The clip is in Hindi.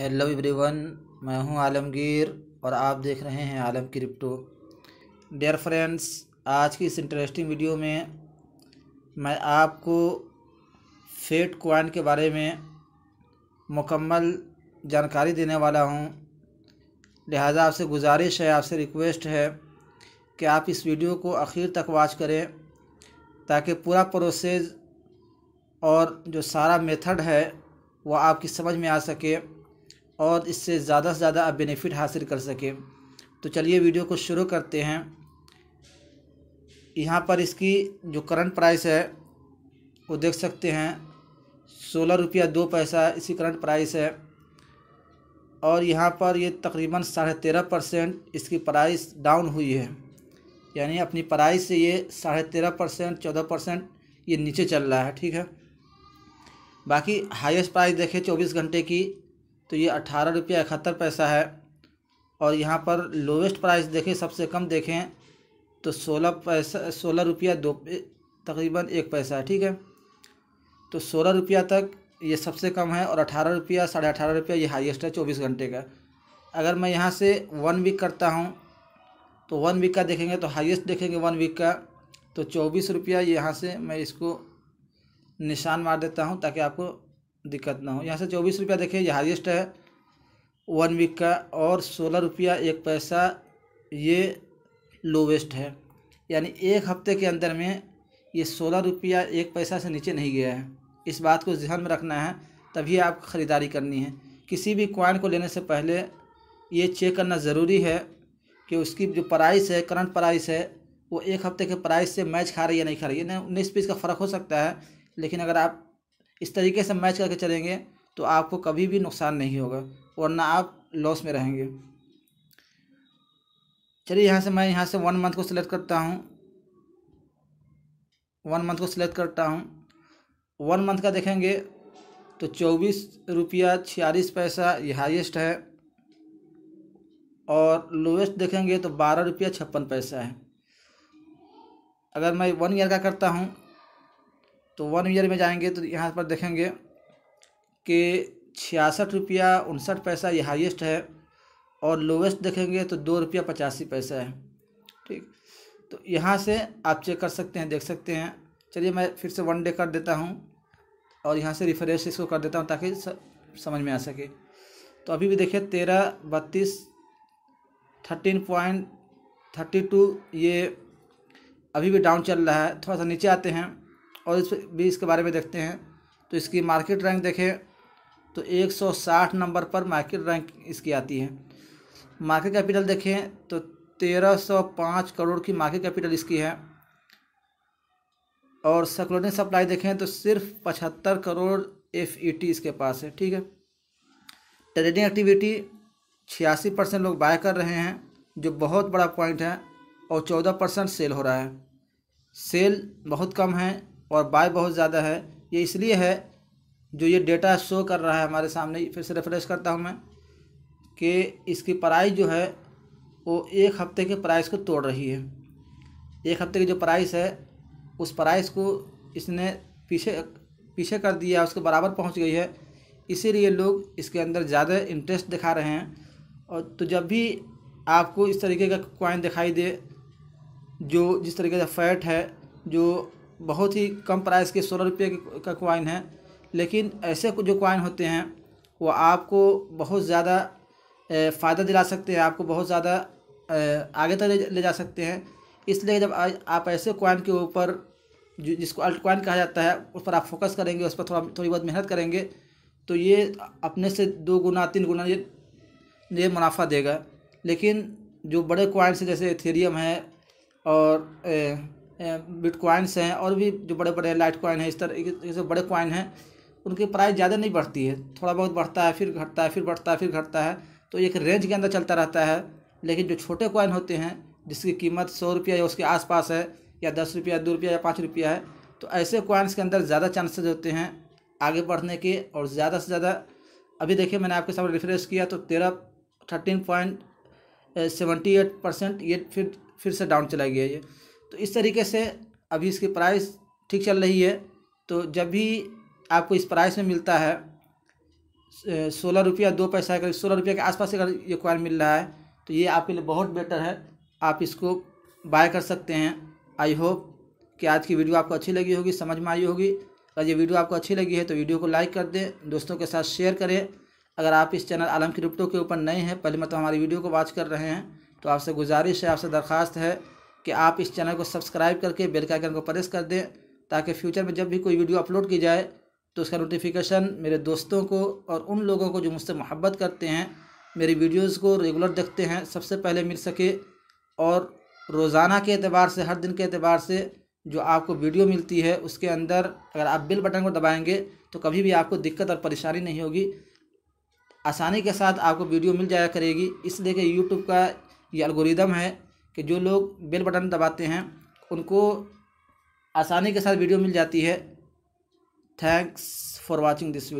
हेलो एवरीवन मैं हूं आलमगीर और आप देख रहे हैं आलम क्रिप्टो डियर फ्रेंड्स आज की इस इंटरेस्टिंग वीडियो में मैं आपको फेट कॉइन के बारे में मुकम्मल जानकारी देने वाला हूं लिहाजा आपसे गुजारिश है आपसे रिक्वेस्ट है कि आप इस वीडियो को आखिर तक वॉच करें ताकि पूरा प्रोसेस और जो सारा मेथड है वह आपकी समझ में आ सके और इससे ज़्यादा से ज़्यादा आप बेनिफिट हासिल कर सकें तो चलिए वीडियो को शुरू करते हैं यहाँ पर इसकी जो करंट प्राइस है वो देख सकते हैं सोलह रुपया दो पैसा इसकी करंट प्राइस है और यहाँ पर ये तकरीबन साढ़े तेरह परसेंट इसकी प्राइस डाउन हुई है यानी अपनी प्राइस से ये साढ़े तेरह परसेंट चौदह परसेंट ये नीचे चल रहा है ठीक है बाकी हाईएस्ट प्राइस देखें चौबीस घंटे की तो ये अठारह रुपया इकहत्तर पैसा है और यहाँ पर लोवेस्ट प्राइस देखें सबसे कम देखें तो सोलह पैसा सोलह रुपया दो तकरीबन एक पैसा है ठीक है तो सोलह रुपया तक ये सबसे कम है और अठारह रुपया साढ़े अठारह रुपया ये हाईएस्ट है चौबीस घंटे का अगर मैं यहाँ से वन वीक करता हूँ तो वन वीक का देखेंगे तो हाईएस्ट देखेंगे वन वीक का तो चौबीस रुपया यहाँ से मैं इसको निशान मार देता हूँ ताकि आपको दिक्कत ना हो यहाँ से चौबीस रुपया देखिए ये हाईएस्ट है वन वीक का और सोलह रुपया एक पैसा ये लोवेस्ट है यानी एक हफ्ते के अंदर में ये सोलह रुपया एक पैसा से नीचे नहीं गया है इस बात को ध्यान में रखना है तभी आप ख़रीदारी करनी है किसी भी कॉइन को लेने से पहले ये चेक करना ज़रूरी है कि उसकी जो प्राइस है करंट प्राइस है वो एक हफ्ते के प्राइस से मैच खा रही है नहीं खा रही है ना उन्नीस पीस का फ़र्क हो सकता है लेकिन अगर आप इस तरीके से मैच करके चलेंगे तो आपको कभी भी नुकसान नहीं होगा वरना आप लॉस में रहेंगे चलिए यहाँ से मैं यहाँ से वन मंथ को सिलेक्ट करता हूँ वन मंथ को सिलेक्ट करता हूँ वन मंथ का देखेंगे तो चौबीस रुपया छियालीस पैसा ये हाइस्ट है और लोएस्ट देखेंगे तो बारह रुपया छप्पन पैसा है अगर मैं वन ईयर का करता हूँ तो वन ईयर में जाएंगे तो यहाँ पर देखेंगे कि छियासठ रुपया उनसठ पैसा ये हाईएस्ट है और लोवेस्ट देखेंगे तो दो रुपया पचासी पैसा है ठीक तो यहाँ से आप चेक कर सकते हैं देख सकते हैं चलिए मैं फिर से वन डे कर देता हूँ और यहाँ से रिफ्रेश इसको कर देता हूँ ताकि समझ में आ सके तो अभी भी देखिए तेरह बत्तीस थर्टीन पॉइंट थर्टी टू ये अभी भी डाउन चल रहा है थोड़ा सा नीचे आते हैं और इस भी इसके बारे में देखते हैं तो इसकी मार्केट रैंक देखें तो 160 नंबर पर मार्केट रैंक इसकी आती है मार्केट कैपिटल देखें तो 1305 करोड़ की मार्केट कैपिटल इसकी है और सर्कुलेटिंग सप्लाई देखें तो सिर्फ पचहत्तर करोड़ एफ e इसके पास है ठीक है ट्रेडिंग एक्टिविटी छियासी परसेंट लोग बाय कर रहे हैं जो बहुत बड़ा पॉइंट है और चौदह परसेंट सेल हो रहा है सेल बहुत कम है और बाय बहुत ज़्यादा है ये इसलिए है जो ये डेटा शो कर रहा है हमारे सामने फिर से रेफरेंस करता हूँ मैं कि इसकी प्राइस जो है वो एक हफ्ते के प्राइस को तोड़ रही है एक हफ्ते की जो प्राइस है उस प्राइस को इसने पीछे पीछे कर दिया उसके बराबर पहुंच गई है इसीलिए लोग इसके अंदर ज़्यादा इंटरेस्ट दिखा रहे हैं और तो जब भी आपको इस तरीके का कॉइन दिखाई दे जो जिस तरीके का फैट है जो बहुत ही कम प्राइस के सोलह रुपये का कोइन है लेकिन ऐसे जो कॉइन होते हैं वो आपको बहुत ज़्यादा फ़ायदा दिला सकते हैं आपको बहुत ज़्यादा आगे तक ले जा सकते हैं इसलिए जब आप ऐसे कोइन के ऊपर जो जिसको अल्ट कोइन कहा जाता है उस पर आप फोकस करेंगे उस पर थोड़ा थोड़ी बहुत मेहनत करेंगे तो ये अपने से दो गुना तीन गुना ये ये मुनाफा देगा लेकिन जो बड़े कोइन से जैसे एथेरियम है और ए, बिटकॉइंस हैं और भी जो बड़े बड़े लाइट कॉइन हैं इस तरह से बड़े कॉइन हैं उनकी प्राइस ज़्यादा नहीं बढ़ती है थोड़ा बहुत बढ़ता है फिर घटता है फिर बढ़ता है फिर घटता है तो एक रेंज के अंदर चलता रहता है लेकिन जो छोटे कॉइन होते हैं जिसकी कीमत सौ रुपया या उसके आसपास है या दस रुपया दो रुपया या पाँच रुपया है तो ऐसे कॉइन्स के अंदर ज़्यादा चांसेस होते हैं आगे बढ़ने के और ज़्यादा से ज़्यादा अभी देखिए मैंने आपके सामने रिफ्रेश किया तो तेरह thirteen point seventy eight percent ये फिर फिर से डाउन चला गया ये तो इस तरीके से अभी इसकी प्राइस ठीक चल रही है तो जब भी आपको इस प्राइस में मिलता है सोलह रुपया दो पैसा अगर सोलह रुपये के आसपास अगर ये कॉयल मिल रहा है तो ये आपके लिए बहुत बेटर है आप इसको बाय कर सकते हैं आई होप कि आज की वीडियो आपको अच्छी लगी होगी समझ में आई होगी अगर ये वीडियो आपको अच्छी लगी है तो वीडियो को लाइक कर दें दोस्तों के साथ शेयर करें अगर आप इस चैनल आलम क्रिप्टो के ऊपर नए हैं पहले मतलब हमारी वीडियो को वॉच कर रहे हैं तो आपसे गुजारिश है आपसे दरख्वास्त है कि आप इस चैनल को सब्सक्राइब करके बेल के आइकन को प्रेस कर दें ताकि फ्यूचर में जब भी कोई वीडियो अपलोड की जाए तो उसका नोटिफिकेशन मेरे दोस्तों को और उन लोगों को जो मुझसे मोहब्बत करते हैं मेरी वीडियोस को रेगुलर देखते हैं सबसे पहले मिल सके और रोज़ाना के अतबार से हर दिन के अतबार से जो आपको वीडियो मिलती है उसके अंदर अगर आप बिल बटन को दबाएंगे तो कभी भी आपको दिक्कत और परेशानी नहीं होगी आसानी के साथ आपको वीडियो मिल जाया करेगी इसलिए कि यूट्यूब का ये अलगोरिदम है कि जो लोग बेल बटन दबाते हैं उनको आसानी के साथ वीडियो मिल जाती है thanks for watching this video